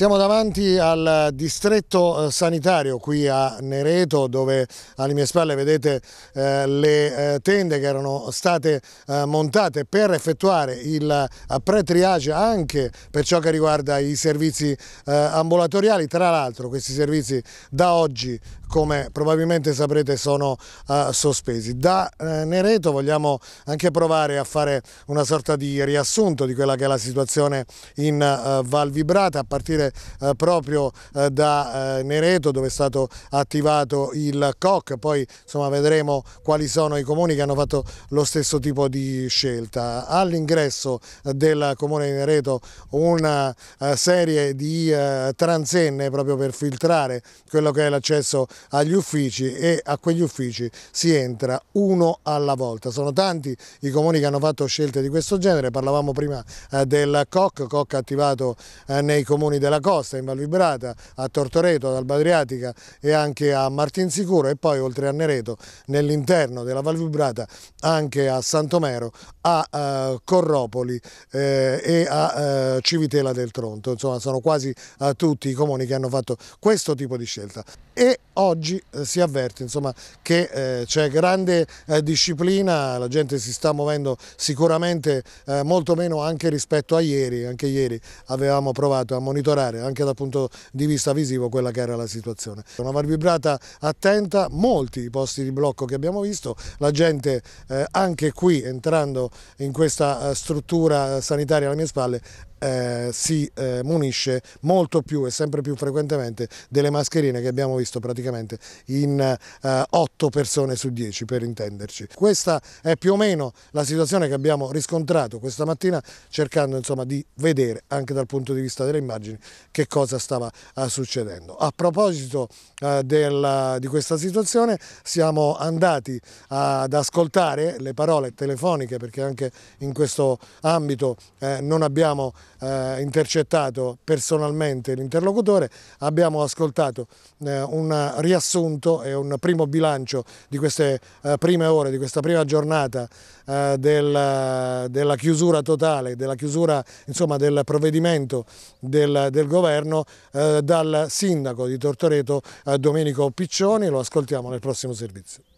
Siamo davanti al distretto eh, sanitario qui a Nereto dove alle mie spalle vedete eh, le eh, tende che erano state montate per effettuare il pre-triage anche per ciò che riguarda i servizi ambulatoriali. Tra l'altro questi servizi da oggi come probabilmente saprete sono sospesi. Da Nereto vogliamo anche provare a fare una sorta di riassunto di quella che è la situazione in Val Vibrata a partire partire eh, proprio eh, da eh, Nereto dove è stato attivato il COC, poi insomma, vedremo quali sono i comuni che hanno fatto lo stesso tipo di scelta. All'ingresso del comune di Nereto una serie di transenne proprio per filtrare quello che è l'accesso agli uffici e a quegli uffici si entra uno alla volta. Sono tanti i comuni che hanno fatto scelte di questo genere, parlavamo prima del COC, COC attivato nei comuni della costa, in Val Vibrata, a Tortoreto, ad Albadriatica e anche a Martinsicuro e poi oltre a Nereto, nell'interno della Val Vibrata, anche a Santomero, a uh, Corropoli eh, e a uh, Civitela del Tronto. Insomma sono quasi uh, tutti i comuni che hanno fatto questo tipo di scelta. E oggi eh, si avverte insomma, che eh, c'è grande eh, disciplina, la gente si sta muovendo sicuramente eh, molto meno anche rispetto a ieri, anche ieri avevamo provato a monitorare anche dal punto di vista visivo quella che era la situazione. Una varvibrata attenta, molti i posti di blocco che abbiamo visto, la gente eh, anche qui entrando in questa struttura sanitaria alle mie spalle eh, si eh, munisce molto più e sempre più frequentemente delle mascherine che abbiamo visto praticamente in eh, 8 persone su 10 per intenderci. Questa è più o meno la situazione che abbiamo riscontrato questa mattina cercando insomma di vedere anche dal punto di vista delle immagini che cosa stava eh, succedendo. A proposito eh, della, di questa situazione siamo andati ad ascoltare le parole telefoniche perché anche in questo ambito eh, non abbiamo eh, intercettato personalmente l'interlocutore, abbiamo ascoltato eh, un riassunto e un primo bilancio di queste eh, prime ore, di questa prima giornata eh, del, della chiusura totale, della chiusura insomma, del provvedimento del, del governo eh, dal sindaco di Tortoreto eh, Domenico Piccioni, lo ascoltiamo nel prossimo servizio.